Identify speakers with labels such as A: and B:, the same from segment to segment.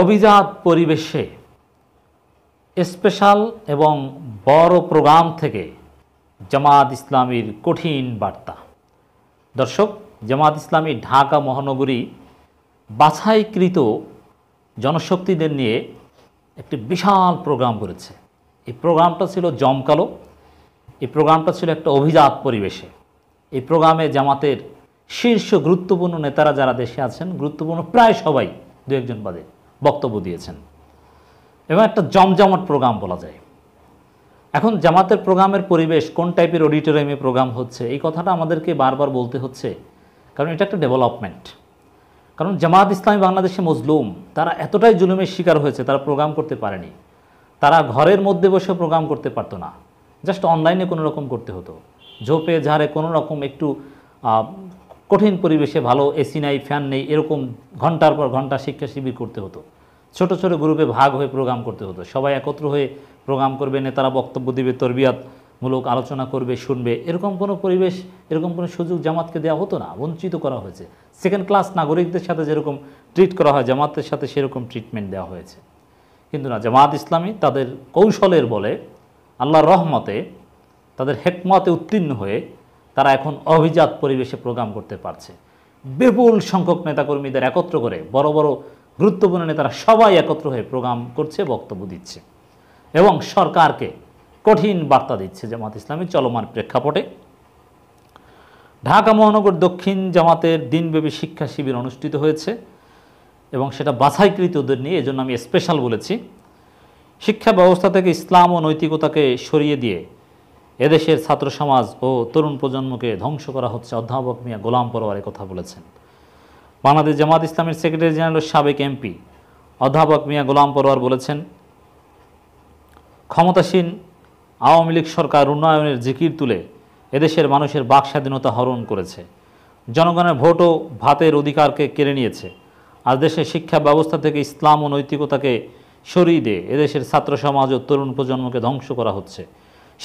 A: অভিজাত পরিবেশে স্পেশাল এবং বড় প্রোগ্রাম থেকে জামাত ইসলামীর কঠিন বার্তা দর্শক জামাত ইসলামী ঢাকা মহানগরী বাছাইকৃত জনশক্তিদের নিয়ে একটি বিশাল প্রোগ্রাম করেছে এই প্রোগ্রামটা ছিল জমকালো এই প্রোগ্রামটা ছিল একটা অভিজাত পরিবেশে এই প্রোগ্রামে জামাতের শীর্ষ গুরুত্বপূর্ণ নেতারা যারা দেশে আছেন গুরুত্বপূর্ণ প্রায় সবাই দু একজন বাদে বক্তব্য দিয়েছেন এবং একটা জমজমাট প্রোগ্রাম বলা যায় এখন জামাতের প্রোগ্রামের পরিবেশ কোন টাইপের অডিটোরিয়ামে প্রোগ্রাম হচ্ছে এই কথাটা আমাদেরকে বারবার বলতে হচ্ছে কারণ এটা একটা ডেভেলপমেন্ট কারণ জামাত ইসলামী বাংলাদেশে মজলুম তারা এতটাই জুলুমের শিকার হয়েছে তারা প্রোগ্রাম করতে পারেনি তারা ঘরের মধ্যে বসে প্রোগ্রাম করতে পারতো না জাস্ট অনলাইনে কোনো রকম করতে হতো ঝোপে ঝাড়ে কোনো রকম একটু কঠিন পরিবেশে ভালো এসি নাই ফ্যান নেই এরকম ঘন্টার পর ঘন্টা শিক্ষা শিবির করতে হতো ছোট ছোট গ্রুপে ভাগ হয়ে প্রোগ্রাম করতে হতো সবাই একত্র হয়ে প্রোগ্রাম করবে নেতারা বক্তব্য দিবে তরবিয়াতমূলক আলোচনা করবে শুনবে এরকম কোনো পরিবেশ এরকম কোনো সুযোগ জামাতকে দেওয়া হতো না বঞ্চিত করা হয়েছে সেকেন্ড ক্লাস নাগরিকদের সাথে যেরকম ট্রিট করা হয় জামাতের সাথে সেরকম ট্রিটমেন্ট দেওয়া হয়েছে কিন্তু না জামাত ইসলামী তাদের কৌশলের বলে আল্লাহর রহমতে তাদের হেকমতে উত্তীর্ণ হয়ে তারা এখন অভিজাত পরিবেশে প্রোগ্রাম করতে পারছে বিপুল সংখ্যক নেতাকর্মীদের একত্র করে বড় বড় গুরুত্বপূর্ণ নেতারা সবাই একত্র হয়ে প্রোগ্রাম করছে বক্তব্য দিচ্ছে এবং সরকারকে কঠিন বার্তা দিচ্ছে জামাত ইসলামী চলমান প্রেক্ষাপটে ঢাকা মহানগর দক্ষিণ জামাতের দিনব্যাপী শিক্ষা শিবির অনুষ্ঠিত হয়েছে এবং সেটা বাছাইকৃতদের নিয়ে এজন্য আমি স্পেশাল বলেছি শিক্ষা ব্যবস্থা থেকে ইসলাম ও নৈতিকতাকে সরিয়ে দিয়ে এদেশের ছাত্র সমাজ ও তরুণ প্রজন্মকে ধ্বংস করা হচ্ছে অধ্যাপক মিয়া গোলাম পরোয়ারে কথা বলেছেন বাংলাদেশ জামাত ইসলামের সেক্রেটারি জেনারেল সাবেক এমপি অধ্যাপক মিয়া গোলাম পরোয়ার বলেছেন ক্ষমতাসীন আওয়ামী লীগ সরকার উন্নয়নের জিকির তুলে এদেশের মানুষের বাক স্বাধীনতা হরণ করেছে জনগণের ভোটও ভাতের অধিকারকে কেড়ে নিয়েছে আর দেশের শিক্ষা ব্যবস্থা থেকে ইসলাম ও নৈতিকতাকে সরিয়ে দিয়ে এদেশের ছাত্র সমাজ ও তরুণ প্রজন্মকে ধ্বংস করা হচ্ছে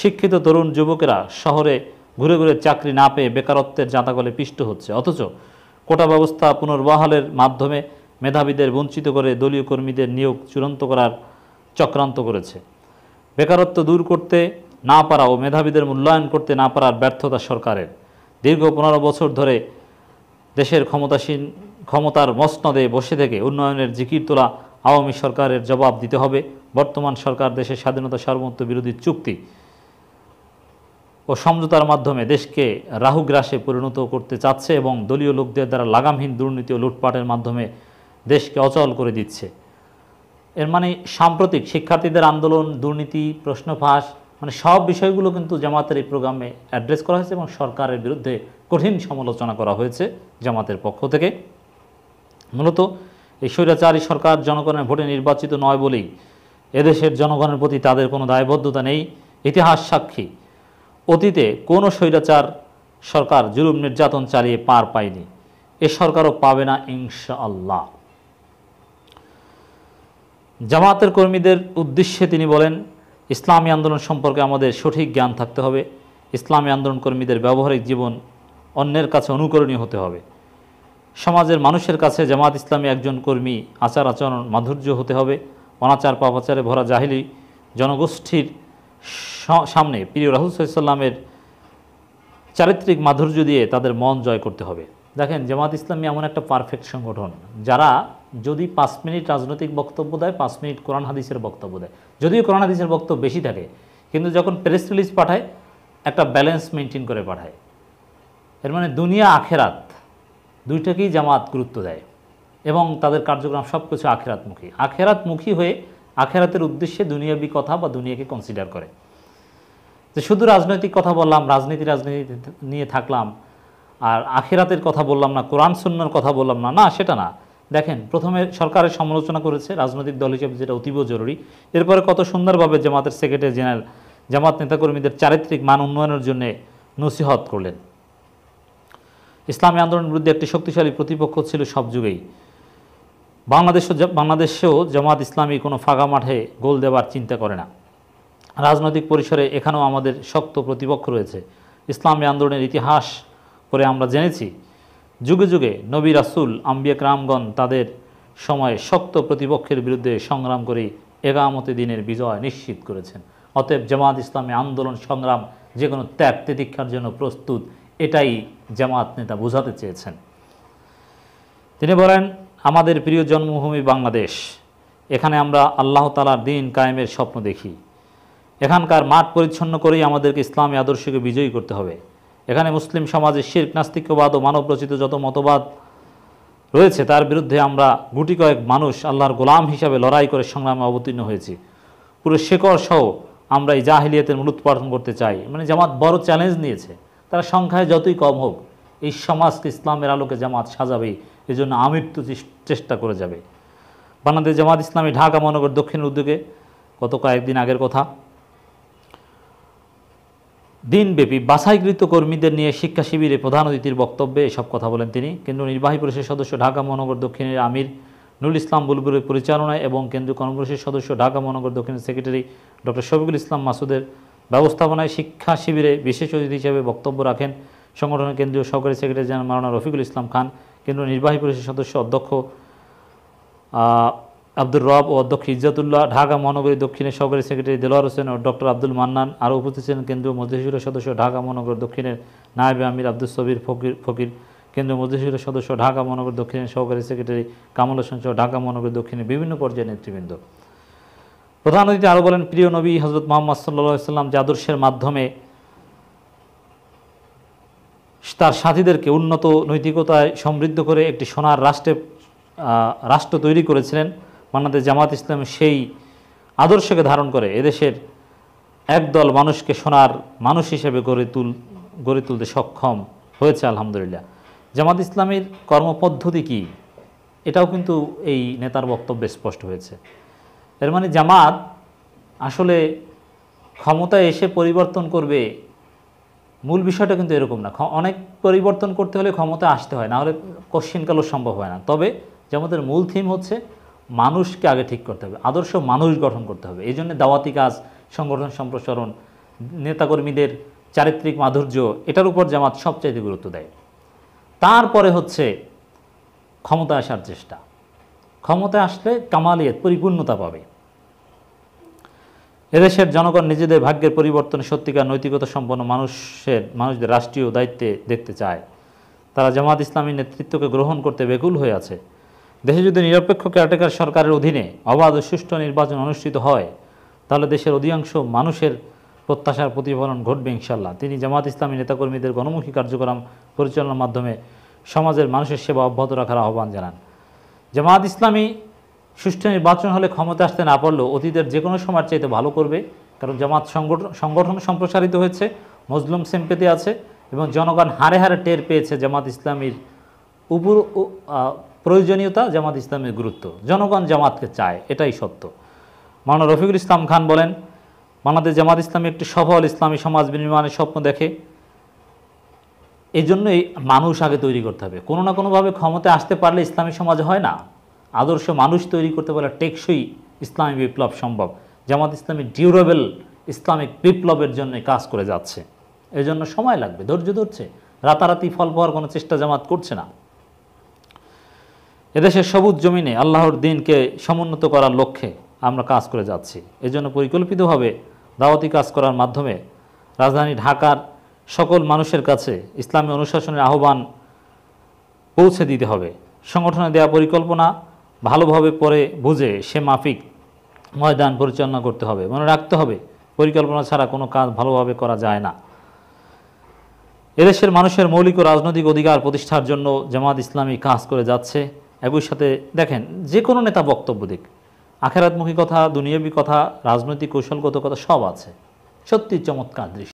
A: শিক্ষিত তরুণ যুবকেরা শহরে ঘুরে ঘুরে চাকরি না পেয়ে বেকারত্বের জাঁতাকলে পিষ্ট হচ্ছে অথচ কোটা ব্যবস্থা পুনর্বহালের মাধ্যমে মেধাবীদের বঞ্চিত করে দলীয় কর্মীদের নিয়োগ চূড়ান্ত করার চক্রান্ত করেছে বেকারত্ব দূর করতে না পারা ও মেধাবীদের মূল্যায়ন করতে না পারার ব্যর্থতা সরকারের দীর্ঘ পনেরো বছর ধরে দেশের ক্ষমতাসীন ক্ষমতার মসনদে বসে থেকে উন্নয়নের জিকির তোলা আওয়ামী সরকারের জবাব দিতে হবে বর্তমান সরকার দেশের স্বাধীনতা সার্বভৌমত্ব বিরোধী চুক্তি ও সমঝোতার মাধ্যমে দেশকে রাহুগ্রাসে পরিণত করতে চাচ্ছে এবং দলীয় লোকদের দ্বারা লাগামহীন দুর্নীতি ও লুটপাটের মাধ্যমে দেশকে অচল করে দিচ্ছে এর মানে সাম্প্রতিক শিক্ষার্থীদের আন্দোলন দুর্নীতি প্রশ্ন ফাঁস মানে সব বিষয়গুলো কিন্তু জামাতের এই প্রোগ্রামে অ্যাড্রেস করা হয়েছে এবং সরকারের বিরুদ্ধে কঠিন সমালোচনা করা হয়েছে জামাতের পক্ষ থেকে মূলত এই স্বৈরাচারী সরকার জনগণের ভোটে নির্বাচিত নয় বলেই এদেশের জনগণের প্রতি তাদের কোনো দায়বদ্ধতা নেই ইতিহাস সাক্ষী অতীতে কোনো স্বৈরাচার সরকার জুলুম নির্যাতন চালিয়ে পার পায়নি এ সরকারও পাবে না ইনশাআল্লাহ জামাতের কর্মীদের উদ্দেশ্যে তিনি বলেন ইসলামী আন্দোলন সম্পর্কে আমাদের সঠিক জ্ঞান থাকতে হবে ইসলামী আন্দোলন কর্মীদের ব্যবহারিক জীবন অন্যের কাছে অনুকরণীয় হতে হবে সমাজের মানুষের কাছে জামাত ইসলামী একজন কর্মী আচার আচরণ মাধুর্য হতে হবে অনাচার পাপাচারে ভরা জাহিলি জনগোষ্ঠীর সামনে প্রিয় রাহুল সাল্লামের চারিত্রিক মাধুর্য দিয়ে তাদের মন জয় করতে হবে দেখেন জামাত ইসলামী এমন একটা পারফেক্ট সংগঠন যারা যদি পাঁচ মিনিট রাজনৈতিক বক্তব্য দেয় পাঁচ মিনিট কোরআন হাদিসের বক্তব্য দেয় যদিও কোরআন হাদিসের বক্তব্য বেশি থাকে কিন্তু যখন প্রেস রিলিজ পাঠায় একটা ব্যালেন্স মেনটেন করে পাঠায় এর মানে দুনিয়া আখেরাত দুইটাকেই জামাত গুরুত্ব দেয় এবং তাদের কার্যক্রম সব কিছু আখেরাতমুখী আখেরাতমুখী হয়ে আখেরাতের উদ্দেশ্যে দুনিয়াবি কথা বা দুনিয়াকে কনসিডার করে যে শুধু রাজনৈতিক কথা বললাম রাজনীতি রাজনীতি নিয়ে থাকলাম আর আখেরাতের কথা বললাম না কোরআন সুন্নার কথা বললাম না না সেটা না দেখেন প্রথমে সরকারের সমালোচনা করেছে রাজনৈতিক দল হিসেবে যেটা অতীব জরুরি এরপরে কত সুন্দরভাবে জামাতের সেক্রেটারি জেনারেল জামাত নেতাকর্মীদের চারিত্রিক মান উন্নয়নের জন্য নসিহত করলেন ইসলামী আন্দোলনের বিরুদ্ধে একটি শক্তিশালী প্রতিপক্ষ ছিল সব যুগেই বাংলাদেশও বাংলাদেশেও জামাত ইসলামী কোনো ফাঁকা মাঠে গোল দেওয়ার চিন্তা করে না রাজনৈতিক পরিসরে এখানেও আমাদের শক্ত প্রতিপক্ষ রয়েছে ইসলামী আন্দোলনের ইতিহাস করে আমরা জেনেছি যুগে যুগে নবী রাসুল আম্বিয়াক রামগণ তাদের সময়ে শক্ত প্রতিপক্ষের বিরুদ্ধে সংগ্রাম করে এগামতে দিনের বিজয় নিশ্চিত করেছেন অতএব জামাত ইসলামী আন্দোলন সংগ্রাম যে কোনো ত্যাগ তেতিক্ষার জন্য প্রস্তুত এটাই জামাত নেতা বোঝাতে চেয়েছেন তিনি বলেন আমাদের প্রিয় জন্মভূমি বাংলাদেশ এখানে আমরা আল্লাহ তালার দিন কায়েমের স্বপ্ন দেখি এখানকার মাঠ পরিচ্ছন্ন করেই আমাদেরকে ইসলামী আদর্শকে বিজয়ী করতে হবে এখানে মুসলিম সমাজে শির্ক নাস্তিক্যবাদ ও মানব রচিত যত মতবাদ রয়েছে তার বিরুদ্ধে আমরা গুটি কয়েক মানুষ আল্লাহর গোলাম হিসাবে লড়াই করে সংগ্রামে অবতীর্ণ হয়েছি পুরো শেকর সহ আমরা এই জাহিলিয়াতের মূলোৎপাদন করতে চাই মানে জামাত বড় চ্যালেঞ্জ নিয়েছে তারা সংখ্যায় যতই কম হোক এই সমাজকে ইসলামের আলোকে জামাত সাজাবেই এজন্য আমৃত্যু চেষ্টা করে যাবে বাংলাদেশ জামাত ইসলামী ঢাকা মহানগর দক্ষিণের উদ্যোগে গত কয়েকদিন আগের কথা দিনব্যাপী বাসাইকৃত কর্মীদের নিয়ে শিক্ষা শিবিরে প্রধান অতিথির বক্তব্যে এসব কথা বলেন তিনি কেন্দ্র নির্বাহী পরিষদের সদস্য ঢাকা মহানগর দক্ষিণের আমির নুল ইসলাম বুলবুলের পরিচালনায় এবং কেন্দ্রীয় কর্মপরিষদের সদস্য ঢাকা মহানগর দক্ষিণের সেক্রেটারি ডক্টর শফিকুল ইসলাম মাসুদের ব্যবস্থাপনায় শিক্ষা শিবিরে বিশেষ অতিথি হিসেবে বক্তব্য রাখেন সংগঠনের কেন্দ্রীয় সহকারী সেক্রেটারি জেনারেল মারানা রফিকুল ইসলাম খান কেন্দ্রীয় নির্বাহী পরিষদের সদস্য অধ্যক্ষ আব্দুর রব ও অধ্যক্ষ ইজ্জাতুল্লাহ ঢাকা মহানগরী দক্ষিণের সহকারী সেক্রেটারি দেলোয়ার হোসেন ও ডক্টর আব্দুল মান্নান আরও উপস্থিত ছিলেন কেন্দ্রীয় মধ্যশিরের সদস্য ঢাকা মহানগর দক্ষিণের নায়েব আমির আব্দুল সবির ফকির ফকির কেন্দ্রীয় মধ্যশিরের সদস্য ঢাকা মহানগর দক্ষিণের সহকারী সেক্রেটারি কামাল হোসেন সহ ঢাকা মহানগর দক্ষিণের বিভিন্ন পর্যায়ের নেতৃবৃন্দ প্রধান অতিথি আরও বলেন প্রিয় নবী হজরত মোহাম্মদ সাল্লাহ সাল্লাম যে আদর্শের মাধ্যমে তার সাথীদেরকে উন্নত নৈতিকতায় সমৃদ্ধ করে একটি সোনার রাষ্ট্রে রাষ্ট্র তৈরি করেছিলেন মানাদের জামাত ইসলাম সেই আদর্শকে ধারণ করে এদেশের একদল মানুষকে সোনার মানুষ হিসেবে গড়ে তুল গড়ে তুলতে সক্ষম হয়েছে আলহামদুলিল্লাহ জামাত ইসলামের কর্মপদ্ধতি কি এটাও কিন্তু এই নেতার বক্তব্যে স্পষ্ট হয়েছে এর মানে জামাত আসলে ক্ষমতায় এসে পরিবর্তন করবে মূল বিষয়টা কিন্তু এরকম না অনেক পরিবর্তন করতে হলে ক্ষমতা আসতে হয় না হলে কোশ্চিনকালও সম্ভব হয় না তবে যে আমাদের মূল থিম হচ্ছে মানুষকে আগে ঠিক করতে হবে আদর্শ মানুষ গঠন করতে হবে এই জন্য দাওয়াতি কাজ সংগঠন সম্প্রসারণ নেতাকর্মীদের চারিত্রিক মাধুর্য এটার উপর জামাত সবচাইতে গুরুত্ব দেয় তারপরে হচ্ছে ক্ষমতা আসার চেষ্টা ক্ষমতা আসলে কামালিয়ত পরিপূর্ণতা পাবে এদেশের জনগণ নিজেদের ভাগ্যের পরিবর্তনে সত্যিকার নৈতিকতা সম্পন্ন মানুষের মানুষদের রাষ্ট্রীয় দায়িত্বে দেখতে চায় তারা জামাত ইসলামী নেতৃত্বকে গ্রহণ করতে বেকুল হয়ে আছে দেশে যদি নিরপেক্ষ ক্যাটেকার সরকারের অধীনে অবাধ ও সুষ্ঠু নির্বাচন অনুষ্ঠিত হয় তাহলে দেশের অধিকাংশ মানুষের প্রত্যাশার প্রতিফলন ঘটবে ইনশাল্লাহ তিনি জামাত ইসলামী নেতাকর্মীদের গণমুখী কার্যক্রম পরিচালনার মাধ্যমে সমাজের মানুষের সেবা অব্যাহত রাখার আহ্বান জানান জামাত ইসলামী সুষ্ঠু নির্বাচন হলে ক্ষমতা আসতে না পারলেও অতীতের যে কোনো সময়ের চাইতে ভালো করবে কারণ জামাত সংগঠন সংগঠন সম্প্রসারিত হয়েছে মজলুম সেম্পেতি আছে এবং জনগণ হারে হারে টের পেয়েছে জামাত ইসলামীর উপর প্রয়োজনীয়তা জামাত ইসলামের গুরুত্ব জনগণ জামাতকে চায় এটাই সত্য মান রফিকুল ইসলাম খান বলেন বাংলাদেশ জামাত ইসলামী একটি সফল ইসলামী সমাজ বিনির্মাণের স্বপ্ন দেখে এই জন্যই মানুষ আগে তৈরি করতে হবে কোনো না কোনোভাবে ক্ষমতা আসতে পারলে ইসলামী সমাজ হয় না আদর্শ মানুষ তৈরি করতে পারলে টেকসই ইসলামী বিপ্লব সম্ভব জামাত ইসলামী ডিউরেবল ইসলামিক বিপ্লবের জন্য কাজ করে যাচ্ছে এজন্য সময় লাগবে ধৈর্য ধরছে রাতারাতি ফল পাওয়ার কোনো চেষ্টা জামাত করছে না এদেশের সবুজ জমিনে আল্লাহর দিনকে সমুন্নত করার লক্ষ্যে আমরা কাজ করে যাচ্ছি এজন্য পরিকল্পিতভাবে দাওয়াতি কাজ করার মাধ্যমে রাজধানী ঢাকার সকল মানুষের কাছে ইসলামী অনুশাসনের আহ্বান পৌঁছে দিতে হবে সংগঠনে দেয়া পরিকল্পনা ভালোভাবে পরে বুঝে সে মাফিক ময়দান পরিচালনা করতে হবে মনে রাখতে হবে পরিকল্পনা ছাড়া কোনো কাজ ভালোভাবে করা যায় না এদেশের মানুষের মৌলিক ও রাজনৈতিক অধিকার প্রতিষ্ঠার জন্য জামাত ইসলামী কাজ করে যাচ্ছে একই সাথে দেখেন যে কোনো নেতা বক্তব্য দিক আখেরাতমুখী কথা দুনিয়াবী কথা রাজনৈতিক কৌশলগত কথা সব আছে সত্যি চমৎকার দৃশ্য